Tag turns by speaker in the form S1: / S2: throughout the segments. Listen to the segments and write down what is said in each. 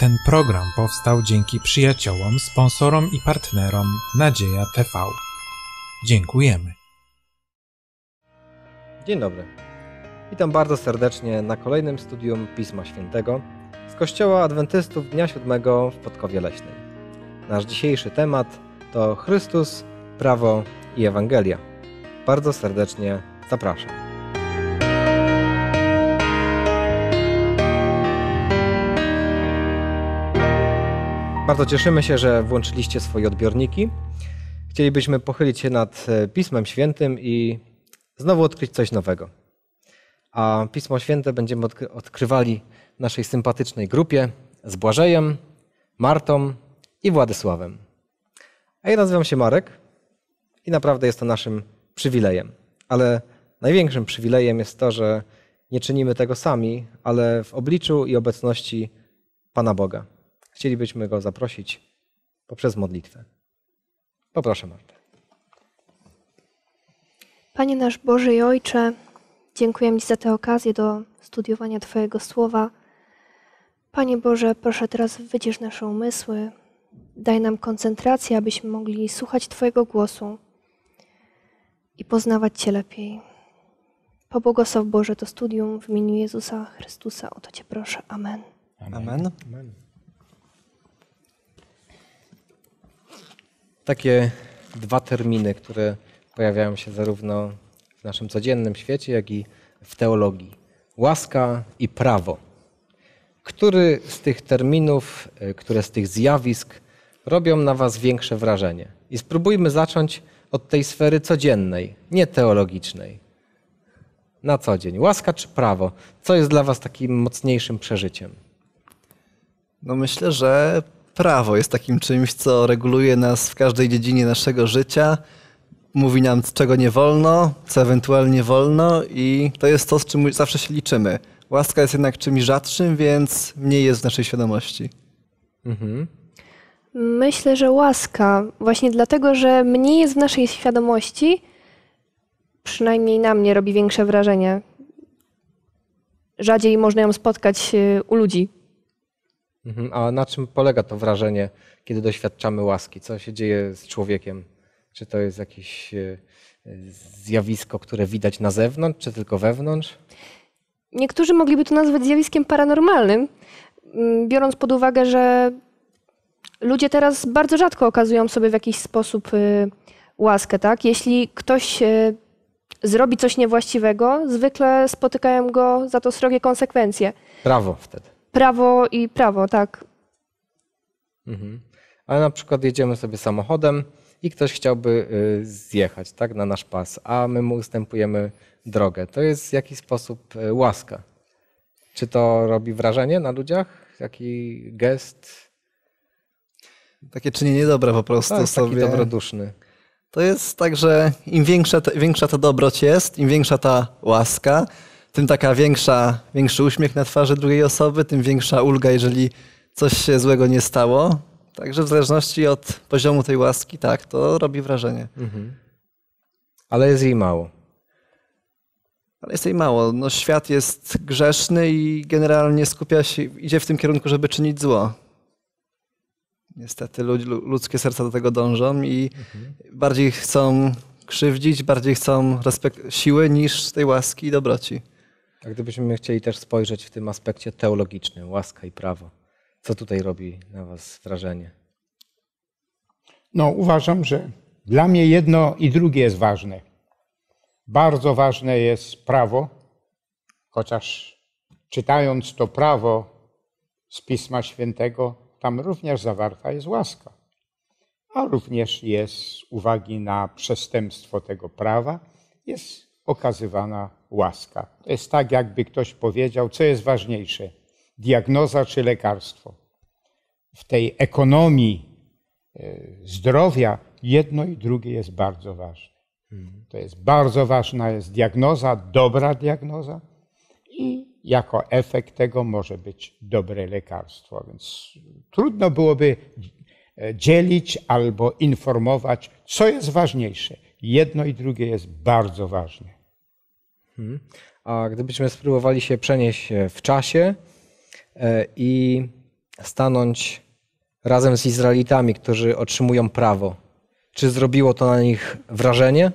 S1: Ten program powstał dzięki przyjaciołom, sponsorom i partnerom Nadzieja TV. Dziękujemy.
S2: Dzień dobry. Witam bardzo serdecznie na kolejnym studium Pisma Świętego z Kościoła Adwentystów Dnia Siódmego w Podkowie Leśnej. Nasz dzisiejszy temat to Chrystus, prawo i Ewangelia. Bardzo serdecznie zapraszam. Bardzo cieszymy się, że włączyliście swoje odbiorniki. Chcielibyśmy pochylić się nad e, Pismem Świętym i znowu odkryć coś nowego. A Pismo Święte będziemy odkrywali w naszej sympatycznej grupie z Błażejem, Martą i Władysławem. A ja nazywam się Marek i naprawdę jest to naszym przywilejem. Ale największym przywilejem jest to, że nie czynimy tego sami, ale w obliczu i obecności Pana Boga. Chcielibyśmy go zaprosić poprzez modlitwę. Poproszę Martę.
S3: Panie nasz Boże i Ojcze, dziękuję Ci za tę okazję do studiowania Twojego słowa. Panie Boże, proszę teraz wycisz nasze umysły, daj nam koncentrację, abyśmy mogli słuchać Twojego głosu i poznawać Cię lepiej. Pobłogosław Boże to studium w imieniu Jezusa Chrystusa. O to Cię proszę. Amen.
S4: Amen. Amen.
S2: takie dwa terminy, które pojawiają się zarówno w naszym codziennym świecie, jak i w teologii. Łaska i prawo. Który z tych terminów, e, które z tych zjawisk robią na Was większe wrażenie? I spróbujmy zacząć od tej sfery codziennej, nie teologicznej. Na co dzień. Łaska czy prawo? Co jest dla Was takim mocniejszym przeżyciem?
S4: No myślę, że prawo jest takim czymś, co reguluje nas w każdej dziedzinie naszego życia, mówi nam, czego nie wolno, co ewentualnie wolno, i to jest to, z czym zawsze się liczymy. Łaska jest jednak czymś rzadszym, więc mniej jest w naszej świadomości. Mhm.
S3: Myślę, że łaska, właśnie dlatego, że mniej jest w naszej świadomości, przynajmniej na mnie robi większe wrażenie. Rzadziej można ją spotkać y, u ludzi.
S2: Mhm. A na czym polega to wrażenie, kiedy doświadczamy łaski? Co się dzieje z człowiekiem? Czy to jest jakieś e, zjawisko, które widać na zewnątrz, czy tylko wewnątrz?
S3: Niektórzy mogliby to nazwać zjawiskiem paranormalnym, mm, biorąc pod uwagę, że ludzie teraz bardzo rzadko okazują sobie w jakiś sposób y, łaskę. Tak? Jeśli ktoś y, zrobi coś niewłaściwego, zwykle spotykają go za to srogie konsekwencje.
S2: Prawo wtedy.
S3: Prawo i prawo, tak.
S2: Mhm. Ale na przykład jedziemy sobie samochodem i ktoś chciałby y, zjechać tak, na nasz pas, a my mu ustępujemy drogę. To jest w jakiś sposób y, łaska. Czy to robi wrażenie na ludziach?
S4: Jaki gest? Takie czynienie dobre po prostu tak, sobie. Taki dobroduszny. To jest tak, że im większa, większa ta dobroć jest, im większa ta łaska, tym taka większa, większy uśmiech na twarzy drugiej osoby, tym większa ulga, jeżeli coś się złego nie stało. Także w zależności od poziomu tej łaski, tak, to robi wrażenie. Mhm. Ale jest jej mało. Ale jest jej mało. No, świat jest grzeszny i generalnie skupia się, idzie w tym kierunku, żeby czynić zło. Niestety ludzkie serca do tego dążą i mhm. bardziej chcą krzywdzić, bardziej chcą siły niż tej łaski i dobroci.
S2: A gdybyśmy chcieli też spojrzeć w tym aspekcie teologicznym, łaska i
S1: prawo, co tutaj robi na Was wrażenie? No, uważam, że dla mnie jedno i drugie jest ważne. Bardzo ważne jest prawo, chociaż czytając to prawo z Pisma Świętego, tam również zawarta jest łaska, a również jest uwagi na przestępstwo tego prawa, jest okazywana łaska. To jest tak, jakby ktoś powiedział, co jest ważniejsze: diagnoza czy lekarstwo. W tej ekonomii e, zdrowia jedno i drugie jest bardzo ważne. Mhm. To jest bardzo ważna jest diagnoza, dobra diagnoza i jako efekt tego może być dobre lekarstwo. Więc trudno byłoby e, dzielić albo informować, co jest ważniejsze. Jedno i drugie jest bardzo ważne. Mhm. A gdybyśmy spróbowali się przenieść e, w czasie e,
S2: i stanąć razem z Izraelitami, którzy otrzymują prawo,
S4: czy zrobiło to na nich wrażenie?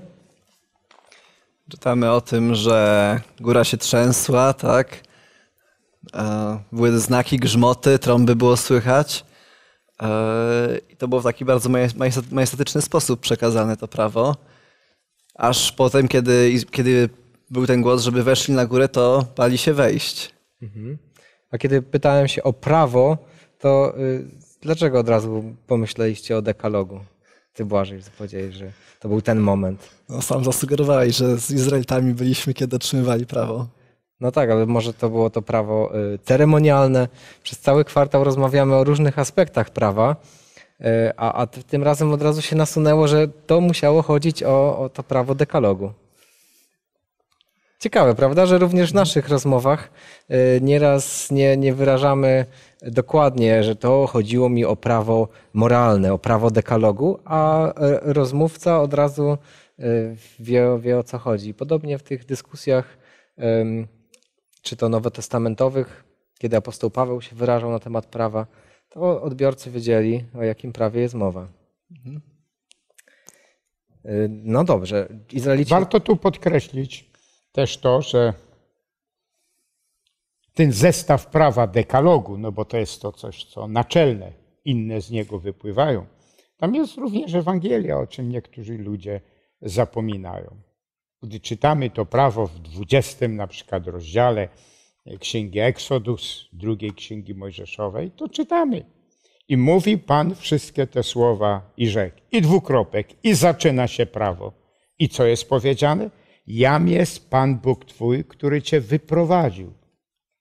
S4: Czytamy o tym, że góra się trzęsła, tak? E, były znaki, grzmoty, trąby było słychać. I to było w taki bardzo majestatyczny sposób przekazane to prawo. Aż potem, kiedy, kiedy był ten głos, żeby weszli na górę, to bali się wejść. Mhm. A kiedy pytałem się o
S2: prawo, to y, dlaczego od razu pomyśleliście o dekalogu? Ty Błażej, powiedziałeś, że to był ten moment.
S4: No, sam zasugerowałeś, że z Izraelitami byliśmy,
S2: kiedy otrzymywali prawo. No tak, ale może to było to prawo y, ceremonialne. Przez cały kwartał rozmawiamy o różnych aspektach prawa, y, a, a tym razem od razu się nasunęło, że to musiało chodzić o, o to prawo dekalogu. Ciekawe, prawda, że również w mhm. naszych rozmowach y, nieraz nie, nie wyrażamy dokładnie, że to chodziło mi o prawo moralne, o prawo dekalogu, a rozmówca od razu y, wie, wie o co chodzi. Podobnie w tych dyskusjach, czy to nowotestamentowych, kiedy apostoł Paweł się wyrażał na temat prawa, to odbiorcy wiedzieli, o jakim prawie jest mowa.
S4: Mhm.
S1: Y, no dobrze. Izraelici... Warto tu podkreślić, też to, że ten zestaw prawa dekalogu, no bo to jest to coś, co naczelne, inne z niego wypływają. Tam jest również Ewangelia, o czym niektórzy ludzie zapominają. Gdy czytamy to prawo w 20 na przykład rozdziale e, Księgi Eksodus, drugiej Księgi Mojżeszowej, to czytamy. I mówi Pan wszystkie te słowa i rzekł, i dwukropek, i zaczyna się prawo. I co jest powiedziane? jam jest Pan Bóg Twój, który Cię wyprowadził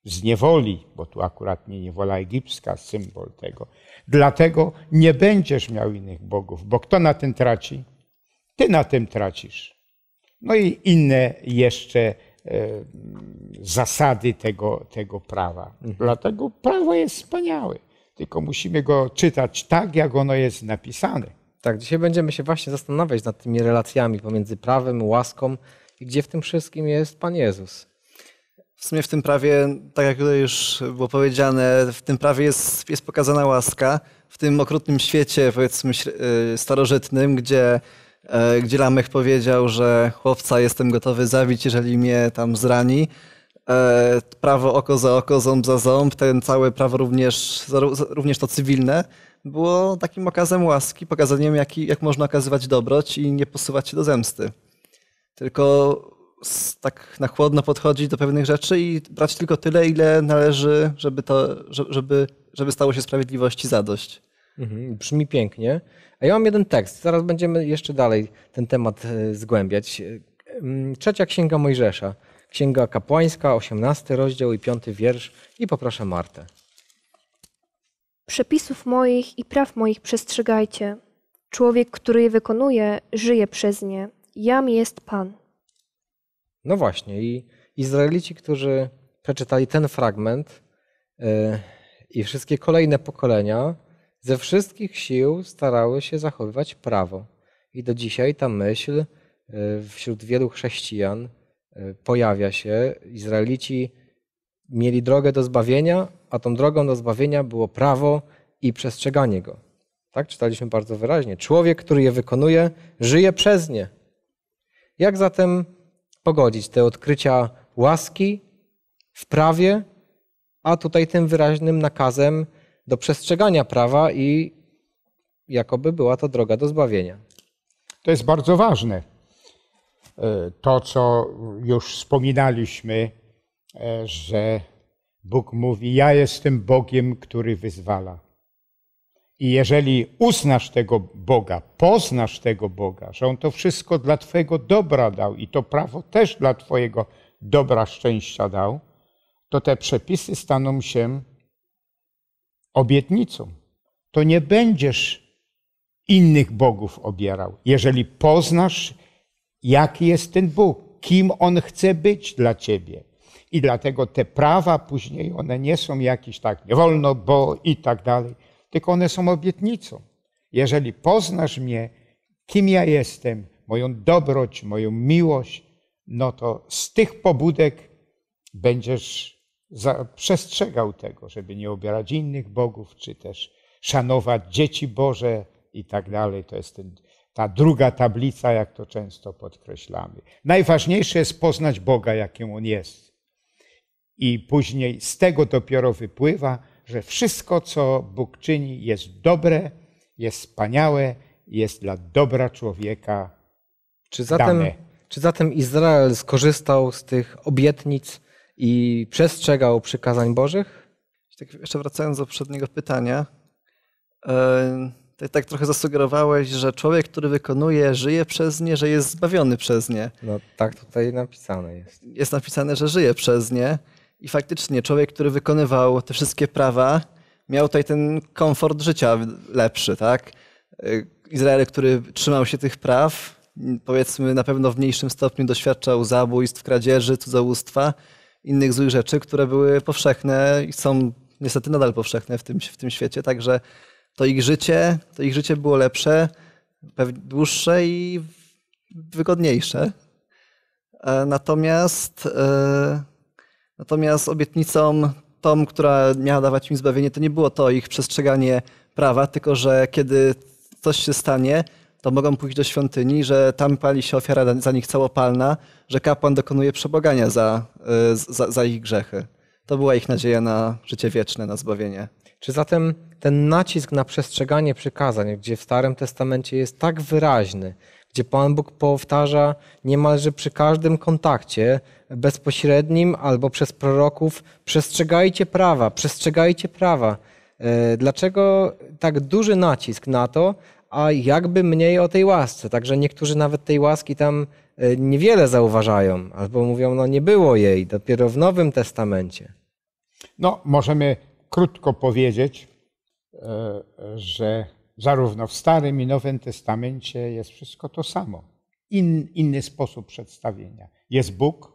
S1: z niewoli, bo tu akurat nie niewola egipska, symbol tego. Dlatego nie będziesz miał innych bogów, bo kto na tym traci? Ty na tym tracisz. No i inne jeszcze e, zasady tego, tego prawa. Mhm. Dlatego prawo jest wspaniałe, tylko musimy go czytać tak, jak ono jest napisane. Tak, dzisiaj
S2: będziemy się właśnie zastanawiać nad tymi relacjami pomiędzy prawem, łaską, gdzie w tym wszystkim jest
S4: Pan Jezus? W sumie w tym prawie, tak jak tutaj już było powiedziane, w tym prawie jest, jest pokazana łaska. W tym okrutnym świecie, powiedzmy, y, starożytnym, gdzie, e, gdzie Lamech powiedział, że chłopca jestem gotowy zabić, jeżeli mnie tam zrani. E, prawo oko za oko, ząb za ząb, ten całe prawo również, również to cywilne, było takim okazem łaski, pokazaniem, jak, jak można okazywać dobroć i nie posuwać się do zemsty tylko tak na chłodno podchodzić do pewnych rzeczy i brać tylko tyle, ile należy, żeby, to, żeby, żeby stało się sprawiedliwości zadość. Mhm, brzmi pięknie. A ja mam jeden tekst.
S2: Zaraz będziemy jeszcze dalej ten temat e, zgłębiać. E, trzecia księga Mojżesza. Księga kapłańska, 18 rozdział i 5 wiersz. I poproszę Martę.
S3: Przepisów moich i praw moich przestrzegajcie. Człowiek, który je wykonuje, żyje przez nie jam jest Pan.
S2: No właśnie, i Izraelici, którzy przeczytali ten fragment e, i wszystkie kolejne pokolenia, ze wszystkich sił starały się zachowywać prawo. I do dzisiaj ta myśl e, wśród wielu chrześcijan e, pojawia się. Izraelici mieli drogę do zbawienia, a tą drogą do zbawienia było prawo i przestrzeganie go. Tak czytaliśmy bardzo wyraźnie. Człowiek, który je wykonuje, żyje przez nie. Jak zatem pogodzić te odkrycia łaski w prawie, a tutaj tym wyraźnym nakazem do przestrzegania prawa i jakoby była to droga do zbawienia?
S1: To jest bardzo ważne. E, to, co już wspominaliśmy, e, że Bóg mówi: Ja jestem Bogiem, który wyzwala. I jeżeli uznasz tego Boga, poznasz tego Boga, że On to wszystko dla Twojego dobra dał i to prawo też dla Twojego dobra szczęścia dał, to te przepisy staną się obietnicą. To nie będziesz innych bogów obierał, jeżeli poznasz, jaki jest ten Bóg, kim On chce być dla Ciebie. I dlatego te prawa później, one nie są jakieś tak, nie wolno, bo i tak dalej tylko one są obietnicą. Jeżeli poznasz mnie, kim ja jestem, moją dobroć, moją miłość, no to z tych pobudek będziesz przestrzegał tego, żeby nie obierać innych bogów, czy też szanować dzieci Boże i tak dalej. To jest ten, ta druga tablica, jak to często podkreślamy. Najważniejsze jest poznać Boga, jakim On jest. I później z tego dopiero wypływa, że wszystko, co Bóg czyni, jest dobre, jest wspaniałe, jest dla dobra człowieka. Czy zatem, dane.
S2: czy zatem Izrael skorzystał z
S4: tych obietnic i przestrzegał przykazań Bożych? Tak, jeszcze wracając do poprzedniego pytania, e, ty tak trochę zasugerowałeś, że człowiek, który wykonuje, żyje przez nie, że jest zbawiony przez nie. No tak tutaj napisane jest. Jest napisane, że żyje przez nie. I faktycznie człowiek, który wykonywał te wszystkie prawa, miał tutaj ten komfort życia lepszy, tak? Izrael, który trzymał się tych praw, powiedzmy na pewno w mniejszym stopniu doświadczał zabójstw, kradzieży, cudzołóstwa, innych złych rzeczy, które były powszechne i są niestety nadal powszechne w tym, w tym świecie, także to ich życie, to ich życie było lepsze, dłuższe i wygodniejsze. E, natomiast yy Natomiast obietnicą tą, która miała dawać im zbawienie, to nie było to ich przestrzeganie prawa, tylko że kiedy coś się stanie, to mogą pójść do świątyni, że tam pali się ofiara za nich całopalna, że kapłan dokonuje przebogania za, y, za, za ich grzechy. To była ich nadzieja na życie wieczne, na zbawienie.
S2: Czy zatem ten nacisk na przestrzeganie przykazań, gdzie w Starym Testamencie jest tak wyraźny, gdzie Pan Bóg powtarza niemalże przy każdym kontakcie, bezpośrednim albo przez proroków: przestrzegajcie prawa, przestrzegajcie prawa. E, dlaczego tak duży nacisk na to, a jakby mniej o tej łasce? Także niektórzy nawet tej łaski tam e, niewiele zauważają, albo mówią, no nie było jej, dopiero w Nowym Testamencie.
S1: No, możemy krótko powiedzieć, e, że zarówno w Starym i Nowym Testamencie jest wszystko to samo. In, inny sposób przedstawienia. Jest Bóg,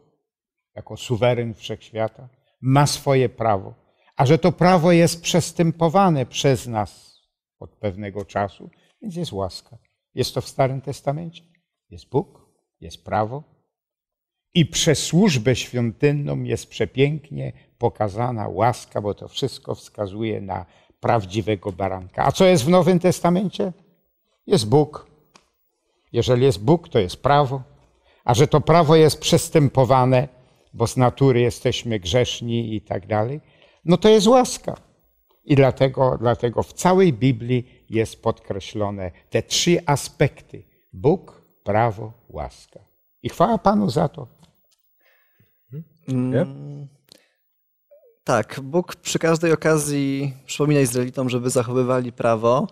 S1: jako suweren wszechświata, ma swoje prawo, a że to prawo jest przestępowane przez nas od pewnego czasu, więc jest łaska. Jest to w Starym Testamencie. Jest Bóg, jest prawo. I przez służbę świątynną jest przepięknie pokazana łaska, bo to wszystko wskazuje na prawdziwego baranka. A co jest w Nowym Testamencie? Jest Bóg. Jeżeli jest Bóg, to jest prawo. A że to prawo jest przestępowane, bo z natury jesteśmy grzeszni i tak dalej, no to jest łaska. I dlatego, dlatego w całej Biblii jest podkreślone te trzy aspekty: Bóg, prawo, łaska. I chwała Panu za to.
S4: Hmm? Tak, Bóg przy każdej okazji przypomina Izraelitom, żeby zachowywali prawo.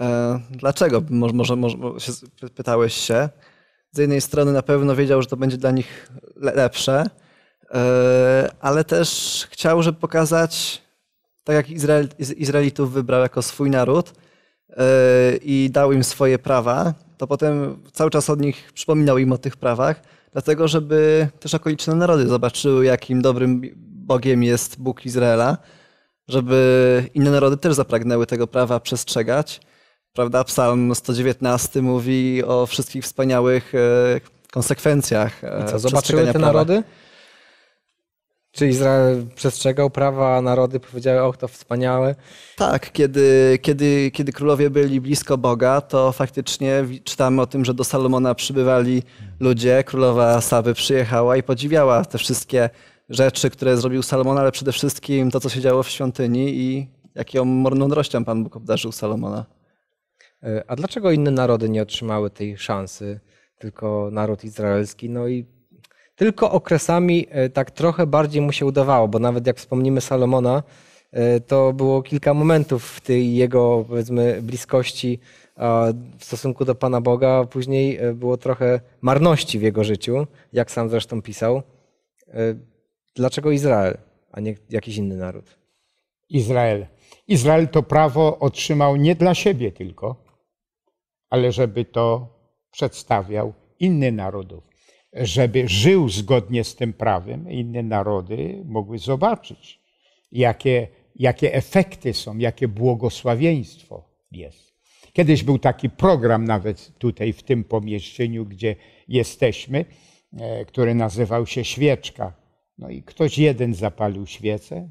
S4: E, dlaczego? Może, może, może pytałeś się z jednej strony na pewno wiedział, że to będzie dla nich lepsze, e, ale też chciał, żeby pokazać, tak jak Izrael, Izraelitów wybrał jako swój naród e, i dał im swoje prawa, to potem cały czas od nich przypominał im o tych prawach, dlatego żeby też okoliczne narody zobaczyły, jakim dobrym Bogiem jest Bóg Izraela, żeby inne narody też zapragnęły tego prawa przestrzegać Prawda? Psalm 119 mówi o wszystkich wspaniałych e, konsekwencjach. E, I co, zobaczyły te prawa. narody? Czy Izrael przestrzegał prawa, a narody powiedziały, och, to wspaniałe? Tak, kiedy, kiedy, kiedy królowie byli blisko Boga, to faktycznie czytamy o tym, że do Salomona przybywali ludzie. Królowa Sawy przyjechała i podziwiała te wszystkie rzeczy, które zrobił Salomon, ale przede wszystkim to, co się działo w świątyni i jaką morną Pan Bóg obdarzył Salomona. E, a dlaczego inne narody nie
S2: otrzymały tej szansy, tylko naród izraelski? No i tylko okresami e, tak trochę bardziej mu się udawało, bo nawet jak wspomnimy Salomona, e, to było kilka momentów w tej jego powiedzmy bliskości w stosunku do Pana Boga, później było trochę marności w jego życiu, jak sam zresztą pisał.
S1: Dlaczego Izrael, a nie jakiś inny naród? Izrael. Izrael to prawo otrzymał nie dla siebie tylko, ale żeby to przedstawiał inny narodów, żeby żył zgodnie z tym prawem, inne narody mogły zobaczyć, jakie, jakie efekty są, jakie błogosławieństwo jest. Kiedyś był taki program nawet tutaj w tym pomieszczeniu, gdzie jesteśmy, e, który nazywał się Świeczka. No i ktoś jeden zapalił świecę,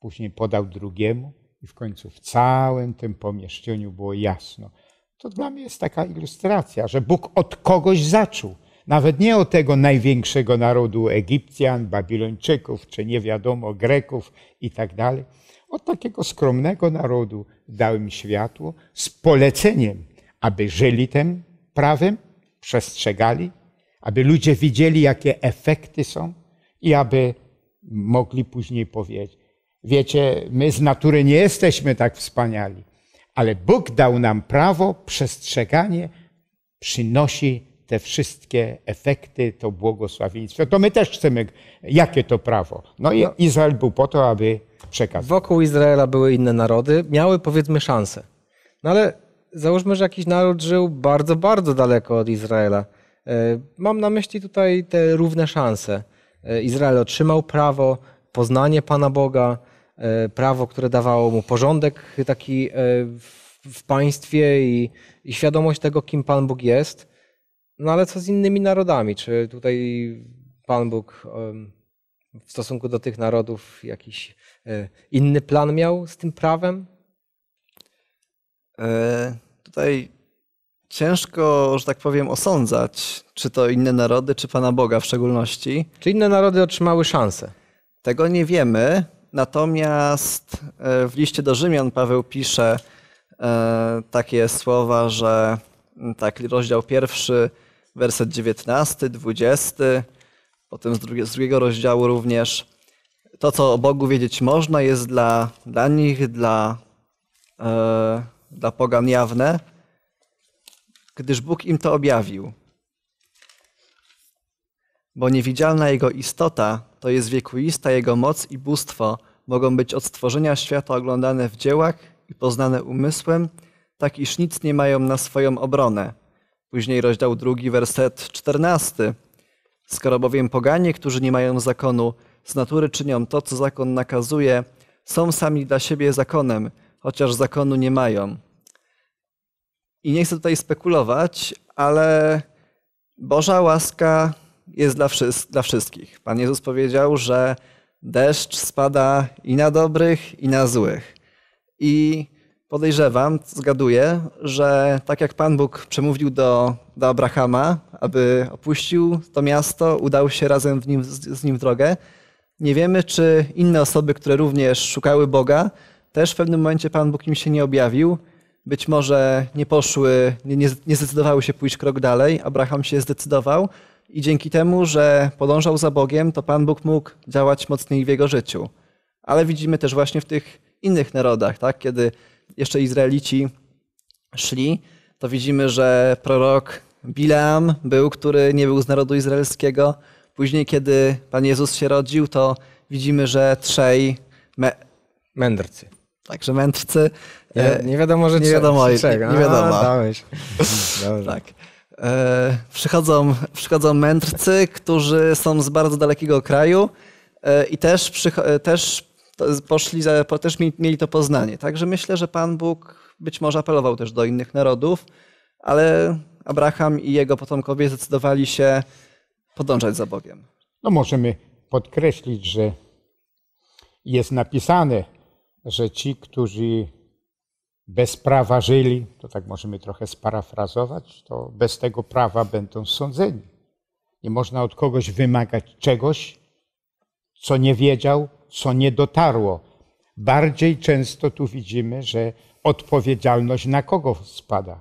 S1: później podał drugiemu i w końcu w całym tym pomieszczeniu było jasno – to dla mnie jest taka ilustracja, że Bóg od kogoś zaczął. Nawet nie od tego największego narodu Egipcjan, Babilończyków, czy nie wiadomo Greków i tak dalej. Od takiego skromnego narodu dał im światło z poleceniem, aby żyli tym prawem, przestrzegali, aby ludzie widzieli, jakie efekty są i aby mogli później powiedzieć. Wiecie, my z natury nie jesteśmy tak wspaniali ale Bóg dał nam prawo, przestrzeganie przynosi te wszystkie efekty, to błogosławieństwo. To my też chcemy, jakie to prawo. No i Izrael był po to, aby przekazać. Wokół Izraela
S2: były inne narody, miały powiedzmy szansę. No ale załóżmy, że jakiś naród żył bardzo, bardzo daleko od Izraela. E, mam na myśli tutaj te równe szanse. E, Izrael otrzymał prawo, poznanie Pana Boga, E, prawo, które dawało mu porządek taki e, w państwie i, i świadomość tego, kim Pan Bóg jest. No ale co z innymi narodami? Czy tutaj Pan Bóg w stosunku do tych narodów jakiś e, inny plan miał z
S4: tym prawem? E, tutaj ciężko, że tak powiem, osądzać, czy to inne narody, czy Pana Boga w szczególności. Czy inne narody otrzymały szansę? Tego nie wiemy. Natomiast e, w liście do Rzymian Paweł pisze e, takie słowa, że tak, rozdział pierwszy, werset 19, 20, potem z, z drugiego rozdziału również. To, co o Bogu wiedzieć można, jest dla, dla nich, dla, e, dla pogan jawne, gdyż Bóg im to objawił. Bo niewidzialna Jego istota to jest wiekuista jego moc i bóstwo, mogą być od stworzenia świata oglądane w dziełach i poznane umysłem, tak iż nic nie mają na swoją obronę. Później rozdział drugi, werset czternasty. Skoro bowiem poganie, którzy nie mają zakonu, z natury czynią to, co zakon nakazuje, są sami dla siebie zakonem, chociaż zakonu nie mają. I nie chcę tutaj spekulować, ale Boża łaska jest dla, dla wszystkich. Pan Jezus powiedział, że deszcz spada i na dobrych, i na złych. I podejrzewam, zgaduję, że tak jak Pan Bóg przemówił do, do Abrahama, aby opuścił to miasto, udał się razem w nim, z, z nim w drogę, nie wiemy, czy inne osoby, które również szukały Boga, też w pewnym momencie Pan Bóg im się nie objawił. Być może nie poszły, nie, nie, nie zdecydowały się pójść krok dalej. Abraham się zdecydował, i dzięki temu, że podążał za Bogiem, to Pan Bóg mógł działać mocniej w jego życiu. Ale widzimy też właśnie w tych innych narodach, tak? kiedy jeszcze Izraelici szli, to widzimy, że prorok Bileam był, który nie był z narodu izraelskiego. Później, kiedy Pan Jezus się rodził, to widzimy, że trzej... Me... Mędrcy. Także mędrcy. Nie, nie wiadomo, że nie wiadomo, trzej. Nie, nie wiadomo. A, tak. E, przychodzą, przychodzą mędrcy, którzy są z bardzo dalekiego kraju e, i też, e, też poszli, za, też mieli to poznanie. Także myślę, że Pan Bóg być może apelował też do innych narodów, ale Abraham i jego potomkowie zdecydowali się podążać za Bogiem.
S1: No możemy podkreślić, że jest napisane, że ci, którzy bez prawa żyli, to tak możemy trochę sparafrazować, to bez tego prawa będą sądzeni. Nie można od kogoś wymagać czegoś, co nie wiedział, co nie dotarło. Bardziej często tu widzimy, że odpowiedzialność na kogo spada?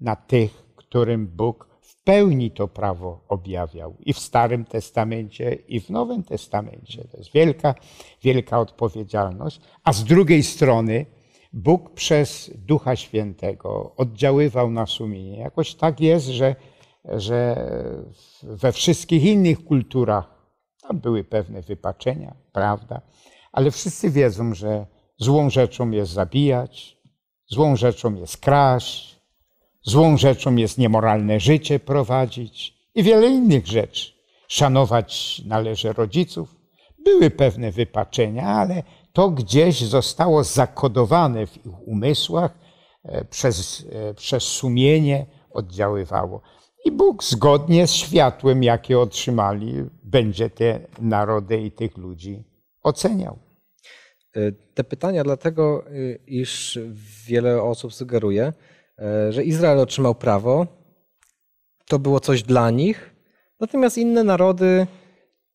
S1: Na tych, którym Bóg w pełni to prawo objawiał i w Starym Testamencie, i w Nowym Testamencie. To jest wielka, wielka odpowiedzialność. A z drugiej strony, Bóg przez Ducha Świętego oddziaływał na sumienie. Jakoś tak jest, że, że we wszystkich innych kulturach tam były pewne wypaczenia, prawda? Ale wszyscy wiedzą, że złą rzeczą jest zabijać, złą rzeczą jest kraść, złą rzeczą jest niemoralne życie prowadzić i wiele innych rzeczy. Szanować należy rodziców. Były pewne wypaczenia, ale to gdzieś zostało zakodowane w ich umysłach, e, przez, e, przez sumienie oddziaływało. I Bóg zgodnie z światłem, jakie otrzymali, będzie te narody i tych ludzi oceniał. E, te pytania dlatego,
S2: iż wiele osób sugeruje, że Izrael otrzymał prawo, to było coś dla nich, natomiast inne narody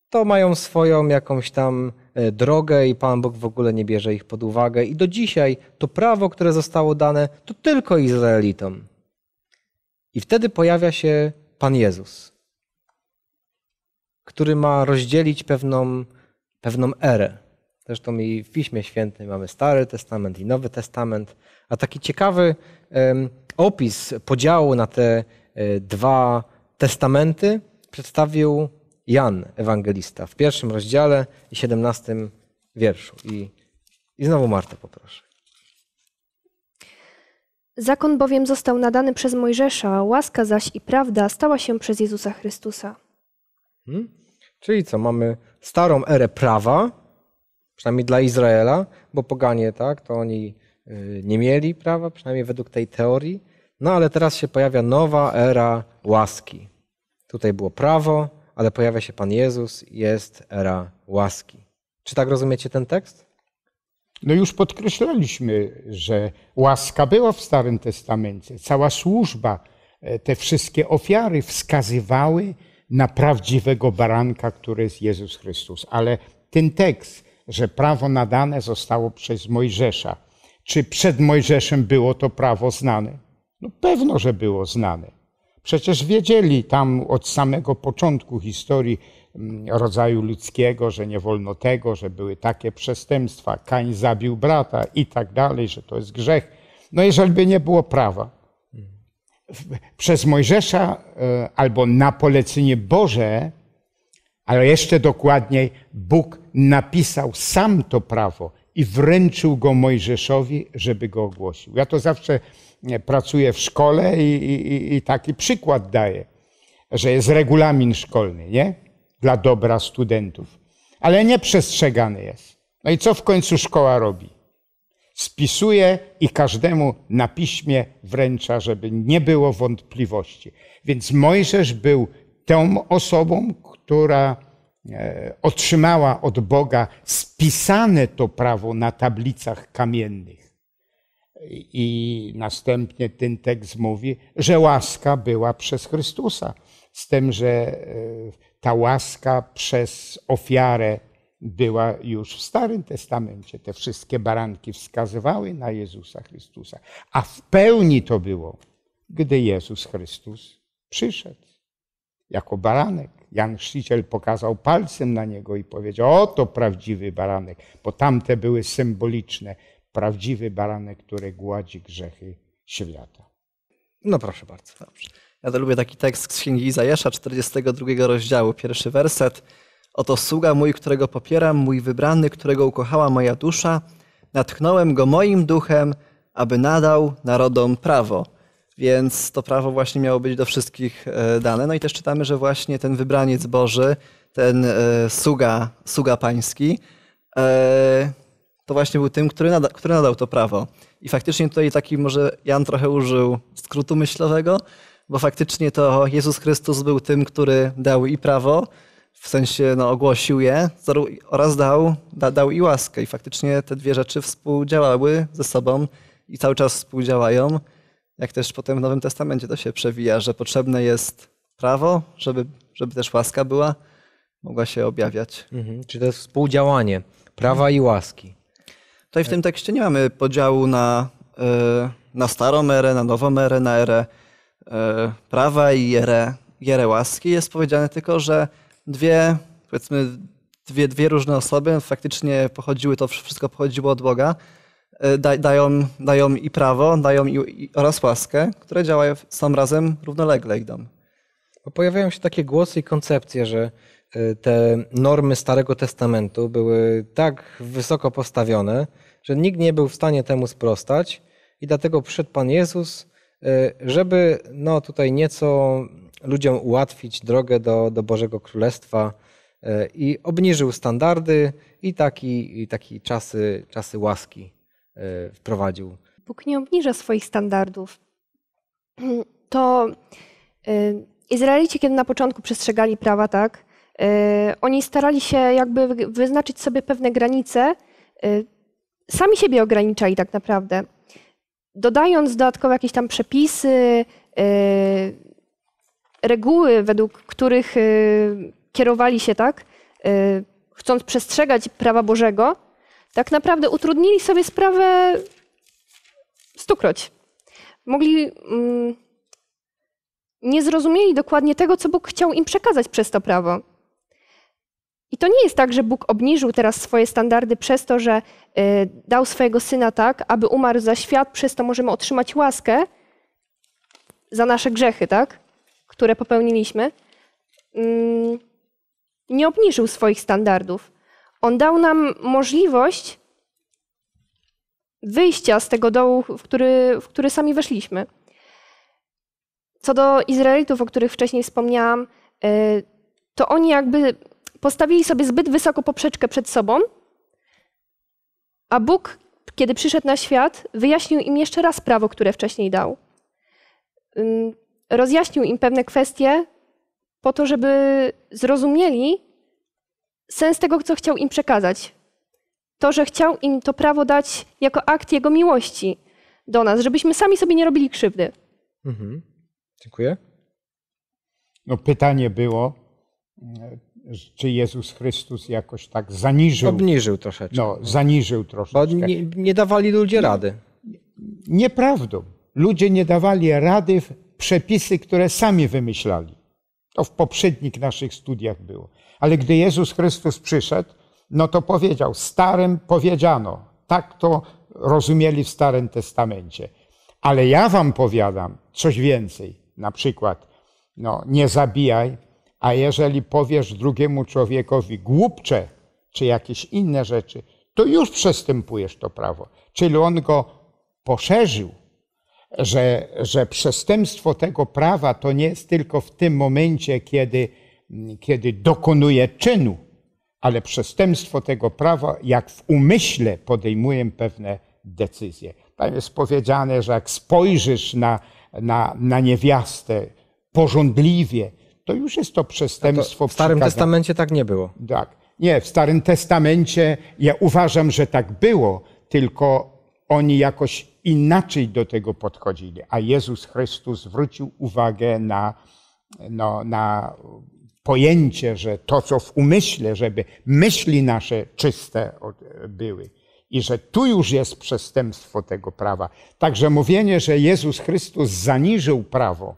S2: to mają swoją jakąś tam E, drogę i Pan Bóg w ogóle nie bierze ich pod uwagę. I do dzisiaj to prawo, które zostało dane, to tylko Izraelitom. I wtedy pojawia się Pan Jezus, który ma rozdzielić pewną, pewną erę. Zresztą i w Piśmie Świętym mamy Stary Testament i Nowy Testament. A taki ciekawy opis podziału na te e, dwa testamenty przedstawił Jan Ewangelista w pierwszym rozdziale i 17 wierszu. I, i znowu Martę poproszę.
S3: Zakon bowiem został nadany przez Mojżesza, łaska zaś i prawda stała się przez Jezusa Chrystusa.
S2: Hmm? Czyli co, mamy starą erę prawa, przynajmniej dla Izraela, bo poganie, tak, to oni y, nie mieli prawa, przynajmniej według tej teorii. No ale teraz się pojawia nowa era łaski. Tutaj było prawo, ale pojawia się Pan Jezus, jest
S1: era łaski. Czy tak rozumiecie ten tekst? No już podkreślaliśmy, że łaska była w Starym Testamencie. Cała służba, e, te wszystkie ofiary wskazywały na prawdziwego baranka, który jest Jezus Chrystus. Ale ten tekst, że prawo nadane zostało przez Mojżesza. Czy przed Mojżeszem było to prawo znane? No pewno, że było znane. Przecież wiedzieli tam od samego początku historii mm, rodzaju ludzkiego, że nie wolno tego, że były takie przestępstwa, Kain zabił brata i tak dalej, że to jest grzech. No jeżeli by nie było prawa. Przez Mojżesza e, albo na polecenie Boże, ale jeszcze dokładniej, Bóg napisał sam to prawo i wręczył go Mojżeszowi, żeby go ogłosił. Ja to zawsze pracuje w szkole i, i, i taki przykład daje, że jest regulamin szkolny, nie? Dla dobra studentów. Ale nie przestrzegany jest. No i co w końcu szkoła robi? Spisuje i każdemu na piśmie wręcza, żeby nie było wątpliwości. Więc Mojżesz był tą osobą, która e, otrzymała od Boga spisane to prawo na tablicach kamiennych i następnie ten tekst mówi, że łaska była przez Chrystusa, z tym, że e, ta łaska przez ofiarę była już w Starym Testamencie. Te wszystkie baranki wskazywały na Jezusa Chrystusa, a w pełni to było, gdy Jezus Chrystus przyszedł jako baranek. Jan Chrzciciel pokazał palcem na niego i powiedział: Oto prawdziwy baranek, bo tamte były symboliczne prawdziwy
S4: baranek, który gładzi grzechy świata. No proszę bardzo. Dobrze. Ja to lubię taki tekst z Księgi Izajasza, 42 rozdziału, pierwszy werset. Oto sługa mój, którego popieram, mój wybrany, którego ukochała moja dusza. Natchnąłem go moim duchem, aby nadał narodom prawo. Więc to prawo właśnie miało być do wszystkich e, dane. No i też czytamy, że właśnie ten wybraniec Boży, ten e, sługa, sługa pański, e, to właśnie był tym, który, nada, który nadał to prawo. I faktycznie tutaj taki może Jan trochę użył skrótu myślowego, bo faktycznie to Jezus Chrystus był tym, który dał i prawo, w sensie no, ogłosił je, oraz dał, da, dał i łaskę. I faktycznie te dwie rzeczy współdziałały ze sobą i cały czas współdziałają. Jak też potem w Nowym Testamencie to się przewija, że potrzebne jest prawo, żeby, żeby też łaska była, mogła się objawiać. Mhm, czyli to jest współdziałanie prawa i łaski. Tutaj w tym tekście nie mamy podziału na, e, na starą erę, na nową erę, na erę e, prawa i erę, erę łaski. Jest powiedziane tylko, że dwie, powiedzmy, dwie, dwie różne osoby faktycznie pochodziły, to wszystko pochodziło od Boga, e, da, dają, dają i prawo, dają i, i, oraz łaskę, które działają, sam razem równolegle idą. Bo pojawiają się takie głosy i koncepcje, że Y, te normy
S2: Starego Testamentu były tak wysoko postawione, że nikt nie był w stanie temu sprostać i dlatego przyszedł Pan Jezus, y, żeby no tutaj nieco ludziom ułatwić drogę do, do Bożego Królestwa y, i obniżył standardy i taki, i taki czasy, czasy łaski wprowadził.
S3: Bóg nie obniża swoich standardów. To Izraelici, kiedy na początku przestrzegali prawa, tak, Y, oni starali się jakby wyznaczyć sobie pewne granice, y, sami siebie ograniczali tak naprawdę. Dodając dodatkowo jakieś tam przepisy, y, reguły, według których kierowali się, tak, chcąc przestrzegać prawa Bożego, tak naprawdę utrudnili sobie sprawę stukroć. Mogli. Mm, nie zrozumieli dokładnie tego, co Bóg chciał im przekazać przez to prawo. I to nie jest tak, że Bóg obniżył teraz swoje standardy przez to, że y, dał swojego syna tak, aby umarł za świat, przez to możemy otrzymać łaskę za nasze grzechy, tak, które popełniliśmy. Mm, nie obniżył swoich standardów. On dał nam możliwość wyjścia z tego dołu, w który, w który sami weszliśmy. Co do Izraelitów, o których wcześniej wspomniałam, y, to oni jakby postawili sobie zbyt wysoko poprzeczkę przed sobą, a Bóg, kiedy przyszedł na świat, wyjaśnił im jeszcze raz prawo, które wcześniej dał. Rozjaśnił im pewne kwestie po to, żeby zrozumieli sens tego, co chciał im przekazać. To, że chciał im to prawo dać jako akt Jego miłości do nas, żebyśmy sami sobie nie robili krzywdy.
S1: Mhm. Dziękuję. No, pytanie było, czy Jezus Chrystus jakoś tak zaniżył. Obniżył troszeczkę. No, zaniżył troszeczkę. Bo nie, nie dawali ludzie rady. Nieprawdą. Ludzie nie dawali rady w przepisy, które sami wymyślali. To w poprzednich naszych studiach było. Ale gdy Jezus Chrystus przyszedł, no to powiedział, starym powiedziano. Tak to rozumieli w Starym Testamencie. Ale ja wam powiadam coś więcej. Na przykład, no, nie zabijaj, a jeżeli powiesz drugiemu człowiekowi głupcze czy jakieś inne rzeczy, to już przestępujesz to prawo. Czyli on go poszerzył, że, że przestępstwo tego prawa to nie jest tylko w tym momencie, kiedy, kiedy dokonuje czynu, ale przestępstwo tego prawa, jak w umyśle podejmuję pewne decyzje. Tam jest powiedziane, że jak spojrzysz na, na, na niewiastę porządliwie, to już jest to przestępstwo. To w Starym przykazania. Testamencie tak nie było. Tak. Nie, w Starym Testamencie ja uważam, że tak było, tylko oni jakoś inaczej do tego podchodzili. A Jezus Chrystus zwrócił uwagę na, no, na pojęcie, że to, co w umyśle, żeby myśli nasze czyste były. I że tu już jest przestępstwo tego prawa. Także mówienie, że Jezus Chrystus zaniżył prawo,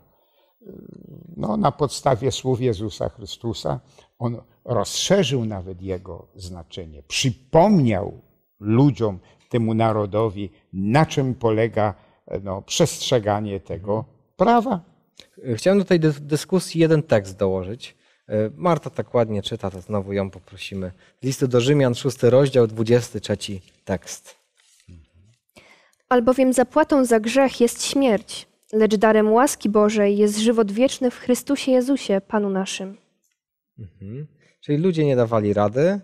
S1: no, na podstawie słów Jezusa Chrystusa, on rozszerzył nawet jego znaczenie, przypomniał ludziom, temu narodowi, na czym polega no, przestrzeganie tego prawa.
S2: Chciałem do tej dyskusji jeden tekst dołożyć. E, Marta tak ładnie czyta, to znowu ją poprosimy. Listy do Rzymian, szósty rozdział, trzeci tekst.
S3: Albowiem zapłatą za grzech jest śmierć, lecz darem łaski Bożej jest żywot wieczny w Chrystusie Jezusie, Panu naszym.
S2: Mhm. Czyli ludzie nie dawali rady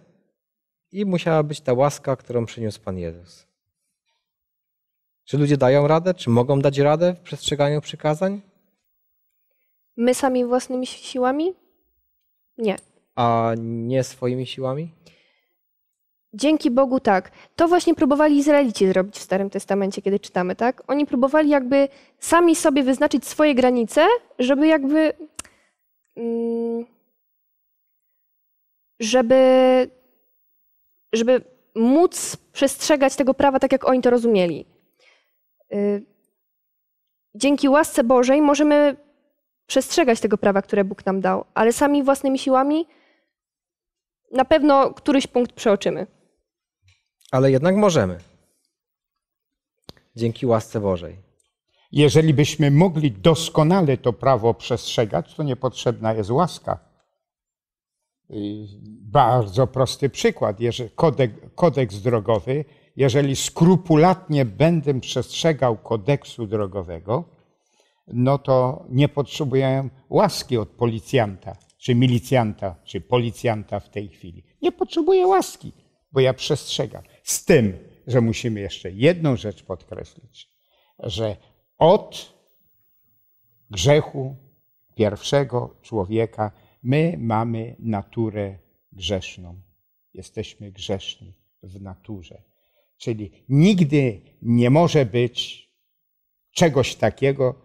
S2: i musiała być ta łaska, którą przyniósł Pan Jezus. Czy ludzie dają radę? Czy mogą dać radę w przestrzeganiu przykazań?
S3: My sami własnymi siłami? Nie.
S2: A nie swoimi
S3: siłami? Dzięki Bogu tak. To właśnie próbowali Izraelici zrobić w Starym Testamencie, kiedy czytamy, tak? Oni próbowali jakby sami sobie wyznaczyć swoje granice, żeby jakby. Mm, żeby. żeby móc przestrzegać tego prawa tak, jak oni to rozumieli. Y, dzięki łasce Bożej możemy przestrzegać tego prawa, które Bóg nam dał, ale sami własnymi siłami na pewno któryś punkt przeoczymy
S1: ale jednak możemy. Dzięki łasce Bożej. Jeżeli byśmy mogli doskonale to prawo przestrzegać, to niepotrzebna jest łaska. Bardzo prosty przykład. Kodeks, kodeks drogowy, jeżeli skrupulatnie będę przestrzegał kodeksu drogowego, no to nie potrzebuję łaski od policjanta, czy milicjanta, czy policjanta w tej chwili. Nie potrzebuję łaski, bo ja przestrzegam. Z tym, że musimy jeszcze jedną rzecz podkreślić, że od grzechu pierwszego człowieka my mamy naturę grzeszną. Jesteśmy grzeszni w naturze. Czyli nigdy nie może być czegoś takiego,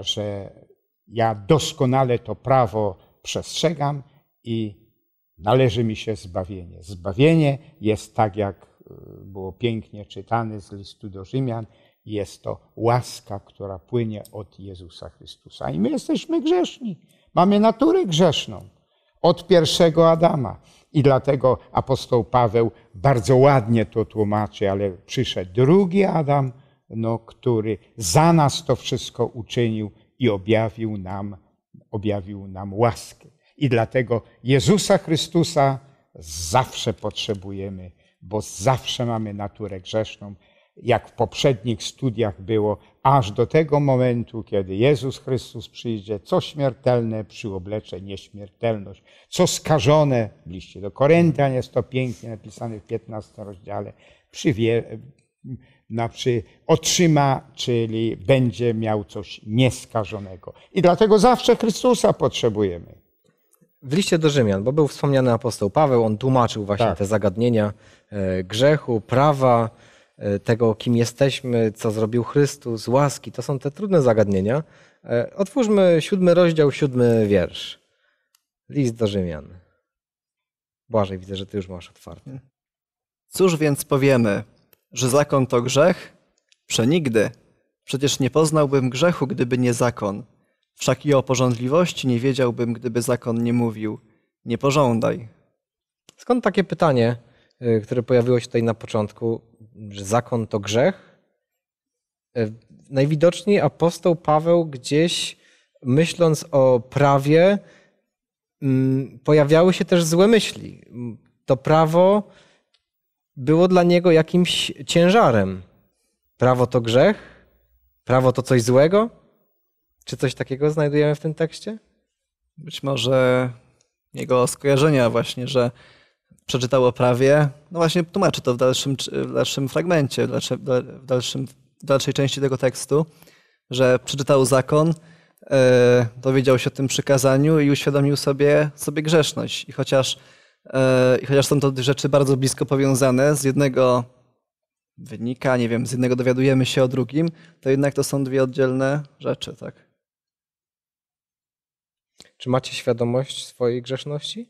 S1: że ja doskonale to prawo przestrzegam i należy mi się zbawienie. Zbawienie jest tak jak było pięknie czytane z listu do Rzymian, jest to łaska, która płynie od Jezusa Chrystusa. I my jesteśmy grzeszni, mamy naturę grzeszną od pierwszego Adama. I dlatego apostoł Paweł bardzo ładnie to tłumaczy, ale przyszedł drugi Adam, no, który za nas to wszystko uczynił i objawił nam, objawił nam łaskę. I dlatego Jezusa Chrystusa zawsze potrzebujemy bo zawsze mamy naturę grzeszną, jak w poprzednich studiach było, aż do tego momentu, kiedy Jezus Chrystus przyjdzie, co śmiertelne przyoblecze nieśmiertelność, co skażone, w liście do Koryntian jest to pięknie napisane w 15 rozdziale, przywie, znaczy otrzyma, czyli będzie miał coś nieskażonego. I dlatego
S2: zawsze Chrystusa potrzebujemy w liście do Rzymian, bo był wspomniany apostoł Paweł, on tłumaczył właśnie tak. te zagadnienia e, grzechu, prawa, e, tego kim jesteśmy, co zrobił Chrystus, łaski. To są te trudne zagadnienia. E, otwórzmy siódmy rozdział, siódmy wiersz. List do Rzymian. Błażej, widzę,
S4: że ty już masz otwarty. Cóż więc powiemy, że zakon to grzech? Przenigdy. Przecież nie poznałbym grzechu, gdyby nie zakon. Wszak i o porządliwości nie wiedziałbym, gdyby zakon nie mówił: Nie pożądaj.
S2: Skąd takie pytanie, y, które pojawiło się tutaj na początku, że zakon to grzech? Y, najwidoczniej apostoł Paweł gdzieś myśląc o prawie, mm, pojawiały się też złe myśli. To prawo było dla niego jakimś ciężarem. Prawo to grzech? Prawo to coś złego? Czy coś takiego znajdujemy w tym
S4: tekście? Być może jego skojarzenia właśnie, że przeczytał o prawie, no właśnie tłumaczy to w dalszym, w dalszym fragmencie, w, dalszym, w, dalszej części tego tekstu, że przeczytał zakon, e, dowiedział się o tym przykazaniu i uświadomił sobie, sobie grzeszność. I chociaż, e, i chociaż są to rzeczy bardzo blisko powiązane, z jednego wynika, nie wiem, z jednego dowiadujemy się o drugim, to jednak to są dwie oddzielne rzeczy, tak? Czy macie świadomość swojej grzeszności?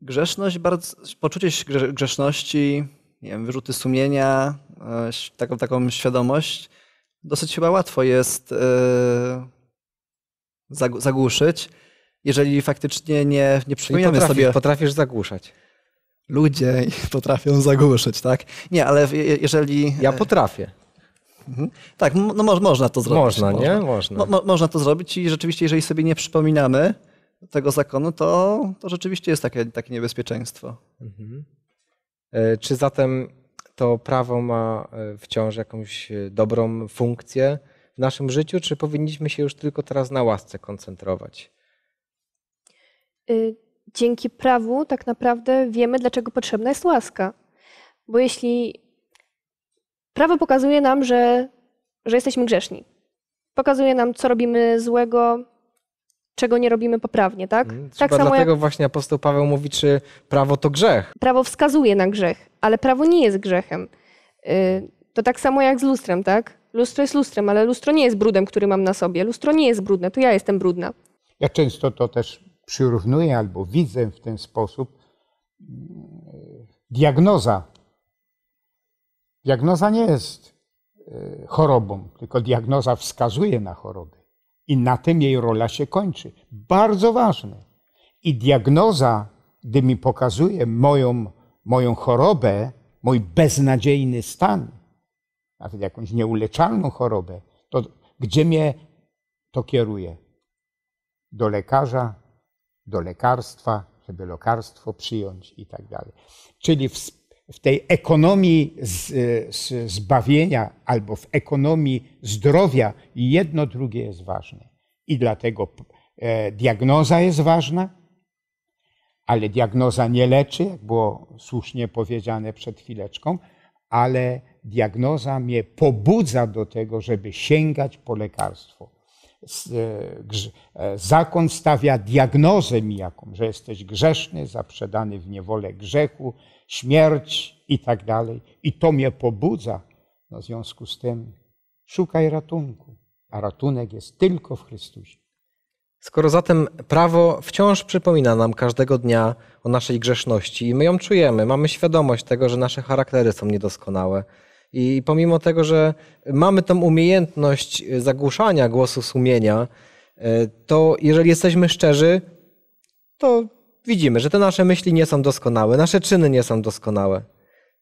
S4: Grzeszność, bardzo, poczucie grzeszności, nie wiem, wyrzuty sumienia, e, taką, taką świadomość, dosyć chyba łatwo jest e, zagłuszyć, jeżeli faktycznie nie, nie no przypominamy potrafisz, sobie. Potrafisz
S2: zagłuszać. Ludzie potrafią zagłuszyć,
S4: tak? Nie, ale jeżeli. Ja potrafię. Mhm. Tak, no mo można to zrobić. Można, można. nie? Można. Mo mo można to zrobić i rzeczywiście, jeżeli sobie nie przypominamy tego zakonu, to, to rzeczywiście jest takie, takie niebezpieczeństwo. Mhm. E, czy zatem
S2: to prawo ma e, wciąż jakąś e, dobrą funkcję w naszym życiu, czy powinniśmy się już tylko teraz na łasce koncentrować?
S3: Y, dzięki prawu tak naprawdę wiemy, dlaczego potrzebna jest łaska. Bo jeśli Prawo pokazuje nam, że, że jesteśmy grzeszni. Pokazuje nam, co robimy złego, czego nie robimy poprawnie, tak? Hmm, tak samo dlatego jak...
S2: właśnie apostoł Paweł mówi, czy prawo to grzech.
S3: Prawo wskazuje na grzech, ale prawo nie jest grzechem. Yy, to tak samo jak z lustrem, tak? Lustro jest lustrem, ale lustro nie jest brudem, który mam na sobie. Lustro nie jest brudne, to ja jestem brudna.
S1: Ja często to też przyrównuję albo widzę w ten sposób. Diagnoza Diagnoza nie jest e, chorobą, tylko diagnoza wskazuje na chorobę i na tym jej rola się kończy. Bardzo ważne. I diagnoza, gdy mi pokazuje moją, moją chorobę, mój beznadziejny stan, nawet jakąś nieuleczalną chorobę, to gdzie mnie to kieruje? Do lekarza, do lekarstwa, żeby lekarstwo przyjąć i tak dalej. Czyli wsparcie w tej ekonomii z, z, zbawienia albo w ekonomii zdrowia jedno drugie jest ważne. I dlatego e, diagnoza jest ważna, ale diagnoza nie leczy, jak było słusznie powiedziane przed chwileczką, ale diagnoza mnie pobudza do tego, żeby sięgać po lekarstwo. E, e, zakon stawia diagnozę mi jaką, że jesteś grzeszny, zaprzedany w niewolę grzechu, śmierć i tak dalej. I to mnie pobudza. No, w związku z tym szukaj ratunku, a ratunek jest tylko w Chrystusie. Skoro zatem prawo wciąż przypomina
S2: nam każdego dnia o naszej grzeszności i my ją czujemy, mamy świadomość tego, że nasze charaktery są niedoskonałe. I pomimo tego, że mamy tą umiejętność zagłuszania głosu sumienia, e, to jeżeli jesteśmy szczerzy, to widzimy, że te nasze myśli nie są doskonałe, nasze czyny nie są doskonałe.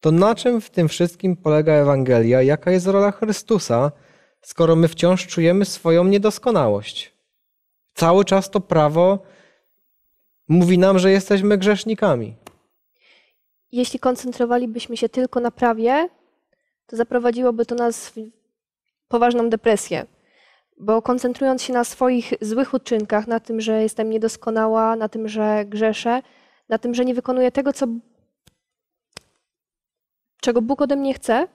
S2: To na czym w tym wszystkim polega Ewangelia? Jaka jest rola Chrystusa, skoro my wciąż czujemy swoją niedoskonałość? Cały czas to prawo mówi nam, że jesteśmy grzesznikami.
S3: Jeśli koncentrowalibyśmy się tylko na prawie, to zaprowadziłoby to nas w poważną depresję. Bo koncentrując się na swoich złych uczynkach, na tym, że jestem niedoskonała, na tym, że grzeszę, na tym, że nie wykonuję tego, co, czego Bóg ode mnie chce,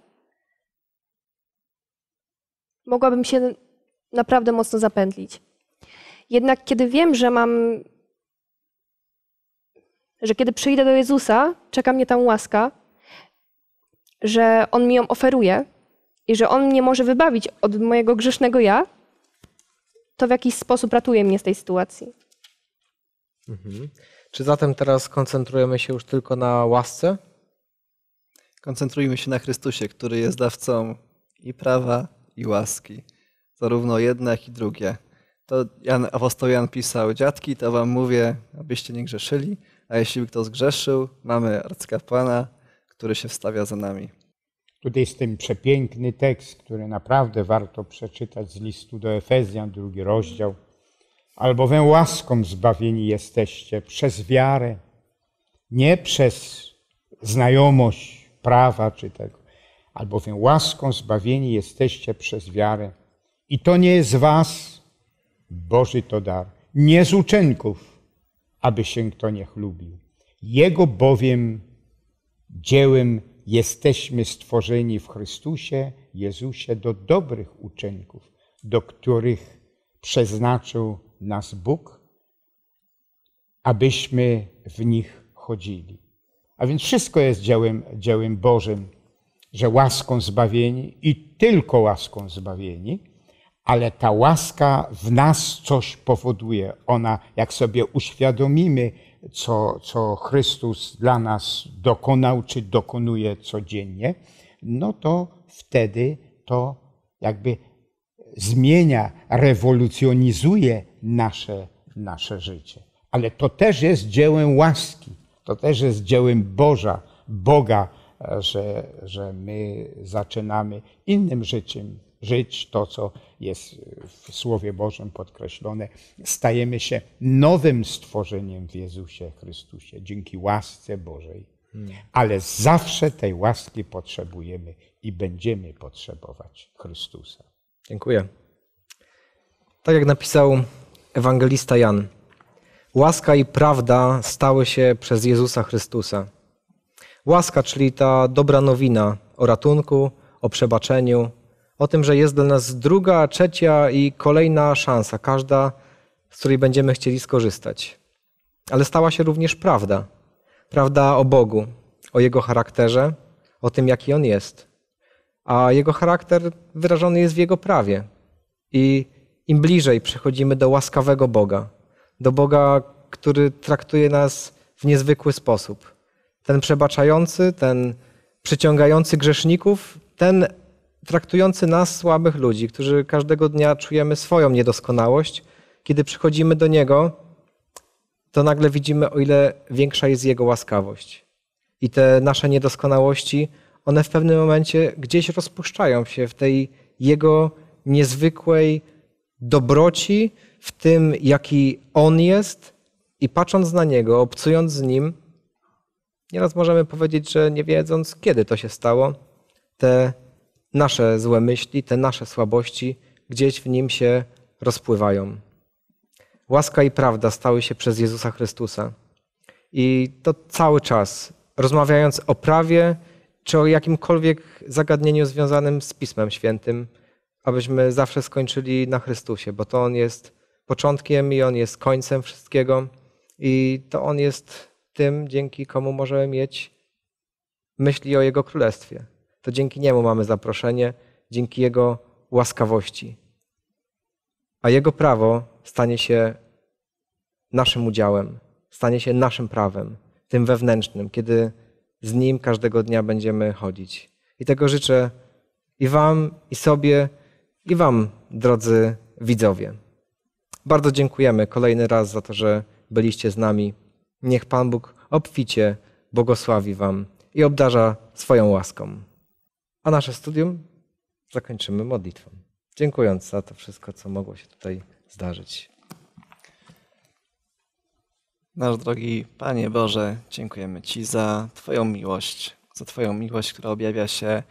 S3: mogłabym się naprawdę mocno zapędlić. Jednak kiedy wiem, że mam, że kiedy przyjdę do Jezusa, czeka mnie tam łaska, że On mi ją oferuje i że On mnie może wybawić od mojego grzesznego ja, to w jakiś sposób ratuje mnie z tej sytuacji.
S2: Mhm. Czy zatem teraz koncentrujemy się już tylko na łasce?
S4: Koncentrujmy się na Chrystusie, który jest dawcą i prawa, i łaski. Zarówno jedne, jak i drugie. To Jan, apostoł Jan pisał, dziadki, to wam mówię, abyście nie grzeszyli, a jeśli by kto zgrzeszył, mamy arcykapłana, który się wstawia za
S1: nami. Tutaj jest ten przepiękny tekst, który naprawdę warto przeczytać z listu do Efezjan, drugi rozdział. Albowiem łaską zbawieni jesteście przez wiarę, nie przez znajomość prawa czy tego. Albowiem łaską zbawieni jesteście przez wiarę. I to nie z was, Boży to dar, nie z uczynków, aby się kto nie chlubił. Jego bowiem dziełem jesteśmy stworzeni w Chrystusie, Jezusie, do dobrych uczynków, do których przeznaczył nas Bóg, abyśmy w nich chodzili. A więc wszystko jest dziełem, dziełem Bożym, że łaską zbawieni i tylko łaską zbawieni, ale ta łaska w nas coś powoduje. Ona, jak sobie uświadomimy, co, co Chrystus dla nas dokonał, czy dokonuje codziennie, no to wtedy to jakby zmienia, rewolucjonizuje nasze, nasze życie. Ale to też jest dziełem łaski, to też jest dziełem Boża, Boga, e, że, że my zaczynamy innym życiem, żyć, to co jest w Słowie Bożym podkreślone. Stajemy się nowym stworzeniem w Jezusie Chrystusie dzięki łasce Bożej. Hmm. Ale zawsze tej łaski potrzebujemy i będziemy potrzebować Chrystusa. Dziękuję.
S2: Tak jak napisał ewangelista Jan, łaska i prawda stały się przez Jezusa Chrystusa. Łaska, czyli ta dobra nowina o ratunku, o przebaczeniu, o tym, że jest dla nas druga, trzecia i kolejna szansa, każda, z której będziemy chcieli skorzystać. Ale stała się również prawda. Prawda o Bogu, o Jego charakterze, o tym, jaki On jest. A Jego charakter wyrażony jest w Jego prawie. I im bliżej przechodzimy do łaskawego Boga, do Boga, który traktuje nas w niezwykły sposób. Ten przebaczający, ten przyciągający grzeszników, ten traktujący nas, słabych ludzi, którzy każdego dnia czujemy swoją niedoskonałość, kiedy przychodzimy do Niego, to nagle widzimy, o ile większa jest Jego łaskawość. I te nasze niedoskonałości, one w pewnym momencie gdzieś rozpuszczają się w tej Jego niezwykłej dobroci, w tym, jaki On jest, i patrząc na Niego, obcując z Nim, nieraz możemy powiedzieć, że nie wiedząc, kiedy to się stało, te nasze złe myśli, te nasze słabości gdzieś w nim się rozpływają. Łaska i prawda stały się przez Jezusa Chrystusa. I to cały czas, rozmawiając o prawie czy o jakimkolwiek zagadnieniu związanym z Pismem Świętym, abyśmy zawsze skończyli na Chrystusie, bo to On jest początkiem i On jest końcem wszystkiego. I to On jest tym, dzięki komu możemy mieć myśli o Jego Królestwie to dzięki Niemu mamy zaproszenie, dzięki Jego łaskawości. A Jego prawo stanie się naszym udziałem, stanie się naszym prawem, tym wewnętrznym, kiedy z Nim każdego dnia będziemy chodzić. I tego życzę i Wam, i sobie, i Wam, drodzy widzowie. Bardzo dziękujemy kolejny raz za to, że byliście z nami. Niech Pan Bóg obficie błogosławi Wam i obdarza swoją łaską. A nasze studium zakończymy modlitwą. Dziękując za to wszystko,
S4: co mogło się tutaj zdarzyć. Nasz drogi Panie Boże, dziękujemy Ci za Twoją miłość, za Twoją miłość, która objawia się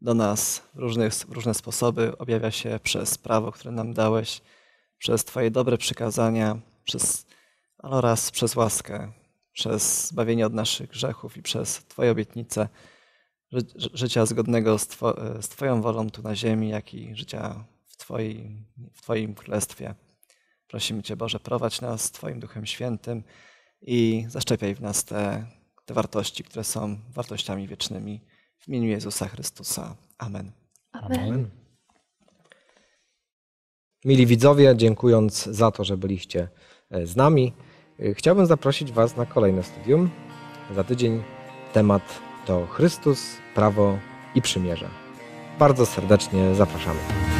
S4: do nas w, różnych, w różne sposoby, objawia się przez prawo, które nam dałeś, przez Twoje dobre przykazania, przez, oraz przez łaskę, przez zbawienie od naszych grzechów i przez Twoje obietnice ży życia zgodnego z, two e, z Twoją wolą tu na ziemi, jak i życia w Twoim, w Twoim Królestwie. Prosimy Cię, Boże, prowadź nas Twoim Duchem Świętym i zaszczepiaj w nas te, te wartości, które są wartościami wiecznymi. W imieniu Jezusa Chrystusa. Amen.
S3: Amen. Amen.
S2: Mili widzowie, dziękując za to, że byliście e, z nami, e, chciałbym zaprosić Was na kolejne studium. Za tydzień temat to Chrystus, prawo i przymierze. Bardzo serdecznie zapraszamy.